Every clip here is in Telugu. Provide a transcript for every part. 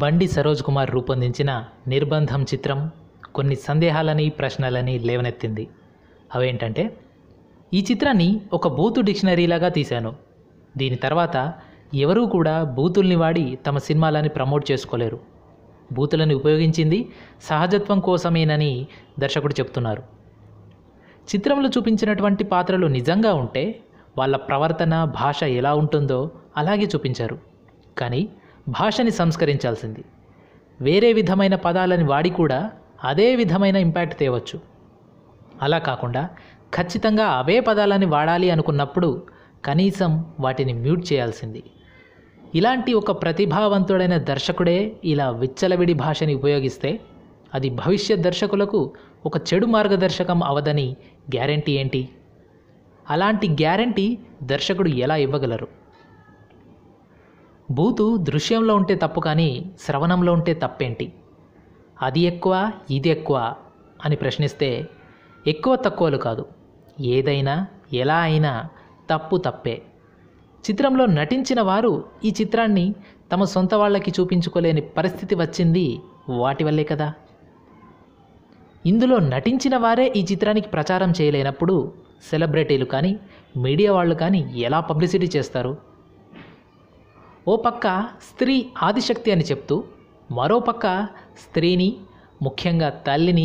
బండి సరోజ్ కుమార్ రూపొందించిన నిర్బంధం చిత్రం కొన్ని సందేహాలని ప్రశ్నలని లేవనెత్తింది అవేంటంటే ఈ చిత్రాన్ని ఒక బూతు డిక్షనరీలాగా తీశాను దీని తర్వాత ఎవరూ కూడా బూతుల్ని వాడి తమ సినిమాలని ప్రమోట్ చేసుకోలేరు బూతులను ఉపయోగించింది సహజత్వం కోసమేనని దర్శకుడు చెప్తున్నారు చిత్రంలో చూపించినటువంటి పాత్రలు నిజంగా ఉంటే వాళ్ళ ప్రవర్తన భాష ఎలా ఉంటుందో అలాగే చూపించారు కానీ భాషని సంస్కరించాల్సింది వేరే విధమైన పదాలని వాడి కూడా అదే విధమైన ఇంపాక్ట్ తేవచ్చు అలా కాకుండా ఖచ్చితంగా అవే పదాలని వాడాలి అనుకున్నప్పుడు కనీసం వాటిని మ్యూట్ చేయాల్సింది ఇలాంటి ఒక ప్రతిభావంతుడైన దర్శకుడే ఇలా విచ్చలవిడి భాషని ఉపయోగిస్తే అది భవిష్యత్ దర్శకులకు ఒక చెడు మార్గదర్శకం అవదని గ్యారంటీ ఏంటి అలాంటి గ్యారంటీ దర్శకుడు ఎలా ఇవ్వగలరు భూతు దృశ్యంలో ఉంటే తప్పు కానీ శ్రవణంలో ఉంటే తప్పేంటి అది ఎక్కువ ఇది ఎక్కువ అని ప్రశ్నిస్తే ఎక్కువ తక్కువలు కాదు ఏదైనా ఎలా అయినా తప్పు తప్పే చిత్రంలో నటించిన వారు ఈ చిత్రాన్ని తమ సొంత వాళ్ళకి చూపించుకోలేని పరిస్థితి వచ్చింది వాటి వల్లే కదా ఇందులో నటించిన వారే ఈ చిత్రానికి ప్రచారం చేయలేనప్పుడు సెలబ్రిటీలు కానీ మీడియా వాళ్ళు కానీ ఎలా పబ్లిసిటీ చేస్తారు ఓ పక్క స్త్రీ ఆదిశక్తి అని చెప్తూ మరోపక్క స్త్రీని ముఖ్యంగా తల్లిని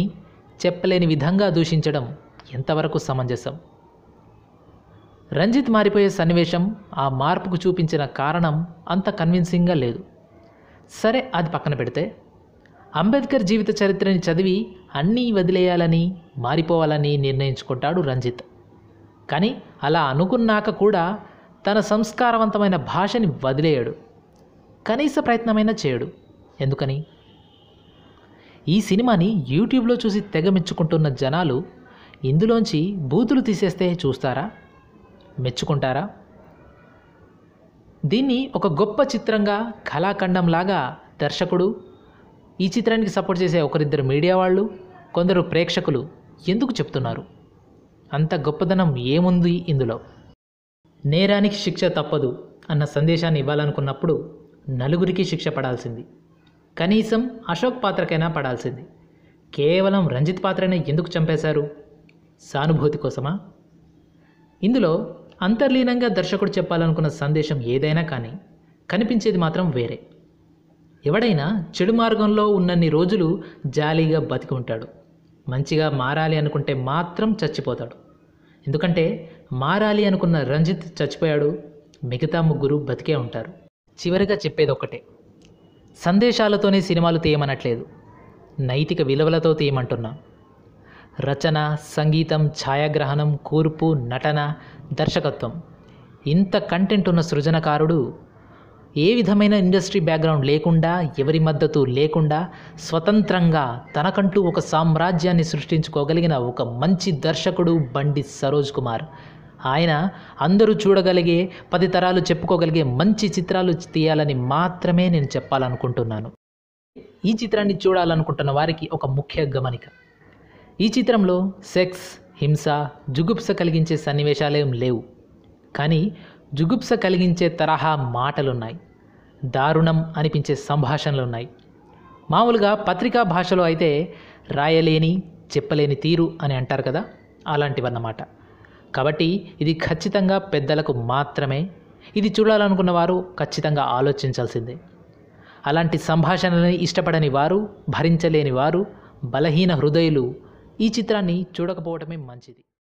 చెప్పలేని విధంగా దూషించడం ఎంతవరకు సమంజసం రంజిత్ మారిపోయే సన్నివేశం ఆ మార్పుకు చూపించిన కారణం అంత కన్విన్సింగ్గా లేదు సరే అది పక్కన పెడితే అంబేద్కర్ జీవిత చరిత్రని చదివి అన్నీ వదిలేయాలని మారిపోవాలని నిర్ణయించుకుంటాడు రంజిత్ కానీ అలా అనుకున్నాక కూడా తన సంస్కారవంతమైన భాషని వదిలేయడు కనీస ప్రయత్నమైనా చేయడు ఎందుకని ఈ సినిమాని యూట్యూబ్లో చూసి తెగ మెచ్చుకుంటున్న జనాలు ఇందులోంచి బూతులు తీసేస్తే చూస్తారా మెచ్చుకుంటారా దీన్ని ఒక గొప్ప చిత్రంగా కళాఖండంలాగా దర్శకుడు ఈ చిత్రానికి సపోర్ట్ చేసే ఒకరిద్దరు మీడియా వాళ్ళు కొందరు ప్రేక్షకులు ఎందుకు చెప్తున్నారు అంత గొప్పదనం ఏముంది ఇందులో నేరానికి శిక్ష తప్పదు అన్న సందేశాన్ని ఇవ్వాలనుకున్నప్పుడు నలుగురికి శిక్ష పడాల్సింది కనీసం అశోక్ పాత్రకైనా పడాల్సింది కేవలం రంజిత్ పాత్రనే ఎందుకు చంపేశారు సానుభూతి కోసమా ఇందులో అంతర్లీనంగా దర్శకుడు చెప్పాలనుకున్న సందేశం ఏదైనా కానీ కనిపించేది మాత్రం వేరే ఎవడైనా చెడు మార్గంలో ఉన్నన్ని రోజులు జాలీగా బతికి ఉంటాడు మంచిగా మారాలి అనుకుంటే మాత్రం చచ్చిపోతాడు ఎందుకంటే మారాలి అనుకున్న రంజిత్ చచ్చిపోయాడు మిగతా ముగ్గురు బతికే ఉంటారు చివరిగా చెప్పేది ఒక్కటే సందేశాలతోనే సినిమాలు తీయమనట్లేదు నైతిక విలువలతో తీయమంటున్నా రచన సంగీతం ఛాయాగ్రహణం కూర్పు నటన దర్శకత్వం ఇంత కంటెంట్ ఉన్న సృజనకారుడు ఏ విధమైన ఇండస్ట్రీ బ్యాక్గ్రౌండ్ లేకుండా ఎవరి మద్దతు లేకుండా స్వతంత్రంగా తనకంటూ ఒక సామ్రాజ్యాన్ని సృష్టించుకోగలిగిన ఒక మంచి దర్శకుడు బండి సరోజ్ కుమార్ ఆయన అందరూ చూడగలిగే పది తరాలు చెప్పుకోగలిగే మంచి చిత్రాలు తీయాలని మాత్రమే నేను చెప్పాలనుకుంటున్నాను ఈ చిత్రాన్ని చూడాలనుకుంటున్న వారికి ఒక ముఖ్య గమనిక ఈ చిత్రంలో సెక్స్ హింస జుగుప్స కలిగించే సన్నివేశాలేం లేవు కానీ జుగుప్స కలిగించే తరహా మాటలున్నాయి దారుణం అనిపించే సంభాషణలు ఉన్నాయి మామూలుగా పత్రికా భాషలో అయితే రాయలేని చెప్పలేని తీరు అని అంటారు కదా అలాంటివన్నమాట కాబట్టి ఇది ఖచ్చితంగా పెద్దలకు మాత్రమే ఇది చూడాలనుకున్న వారు ఖచ్చితంగా ఆలోచించాల్సిందే అలాంటి సంభాషణలని ఇష్టపడని వారు భరించలేని వారు బలహీన హృదయులు ఈ చిత్రాన్ని చూడకపోవటమే మంచిది